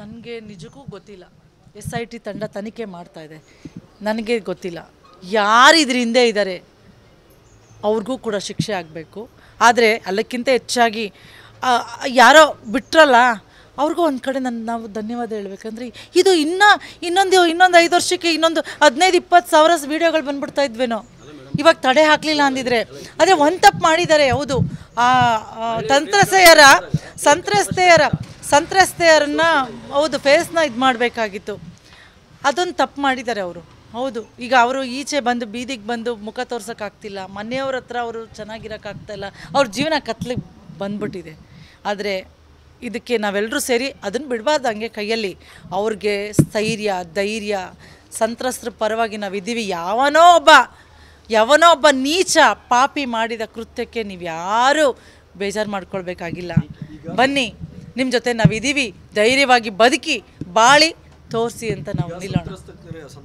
ನನಗೆ ನಿಜಕ್ಕೂ ಗೊತ್ತಿಲ್ಲ ಎಸ್ ಐ ಟಿ ತಂಡ ತನಿಖೆ ಮಾಡ್ತಾ ಇದೆ ನನಗೆ ಗೊತ್ತಿಲ್ಲ ಯಾರು ಇದ್ರ ಹಿಂದೆ ಇದ್ದಾರೆ ಅವ್ರಿಗೂ ಕೂಡ ಶಿಕ್ಷೆ ಆಗಬೇಕು ಆದರೆ ಅಲ್ಲಕ್ಕಿಂತ ಹೆಚ್ಚಾಗಿ ಯಾರೋ ಬಿಟ್ರಲ್ಲ ಅವ್ರಿಗೂ ಒಂದು ಕಡೆ ನನ್ನ ನಾವು ಧನ್ಯವಾದ ಹೇಳಬೇಕಂದ್ರೆ ಇದು ಇನ್ನೂ ಇನ್ನೊಂದು ಇನ್ನೊಂದು ಐದು ವರ್ಷಕ್ಕೆ ಇನ್ನೊಂದು ಹದಿನೈದು ಇಪ್ಪತ್ತು ಸಾವಿರ ವೀಡಿಯೋಗಳು ಬಂದ್ಬಿಡ್ತಾ ಇದ್ವೇನೋ ಇವಾಗ ತಡೆ ಹಾಕಲಿಲ್ಲ ಅಂದಿದ್ರೆ ಆದರೆ ಒಂದು ತಪ್ಪು ಮಾಡಿದ್ದಾರೆ ಹೌದು ಆ ತಂತ್ರಸೆಯರ ಸಂತ್ರಸ್ತೆಯರ ಸಂತ್ರಸ್ತೆಯರನ್ನ ಹೌದು ಫೇಸ್ನ ಇದು ಮಾಡಬೇಕಾಗಿತ್ತು ಅದೊಂದು ತಪ್ಪು ಮಾಡಿದ್ದಾರೆ ಅವರು ಹೌದು ಈಗ ಅವರು ಈಚೆ ಬಂದು ಬೀದಿಗೆ ಬಂದು ಮುಖ ತೋರ್ಸೋಕ್ಕಾಗ್ತಿಲ್ಲ ಮನೆಯವ್ರ ಹತ್ರ ಅವರು ಚೆನ್ನಾಗಿರೋಕ್ಕಾಗ್ತಾಯಿಲ್ಲ ಅವ್ರ ಜೀವನ ಕತ್ಲಿಕ್ಕೆ ಬಂದ್ಬಿಟ್ಟಿದೆ ಆದರೆ ಇದಕ್ಕೆ ನಾವೆಲ್ಲರೂ ಸೇರಿ ಅದನ್ನು ಬಿಡಬಾರ್ದು ಹಂಗೆ ಕೈಯಲ್ಲಿ ಅವ್ರಿಗೆ ಸ್ಥೈರ್ಯ ಧೈರ್ಯ ಸಂತ್ರಸ್ತರ ಪರವಾಗಿ ಇದ್ದೀವಿ ಯಾವನೋ ಒಬ್ಬ ಯಾವನೋ ಒಬ್ಬ ನೀಚ ಪಾಪಿ ಮಾಡಿದ ಕೃತ್ಯಕ್ಕೆ ನೀವು ಯಾರೂ ಬೇಜಾರು ಮಾಡ್ಕೊಳ್ಬೇಕಾಗಿಲ್ಲ ಬನ್ನಿ ನಿಮ್ಮ ಜೊತೆ ನಾವಿದ್ದೀವಿ ಧೈರ್ಯವಾಗಿ ಬದುಕಿ ಬಾಳಿ ತೋರಿಸಿ ಅಂತ ನಾವು ನಿಲ್ಲೋಣ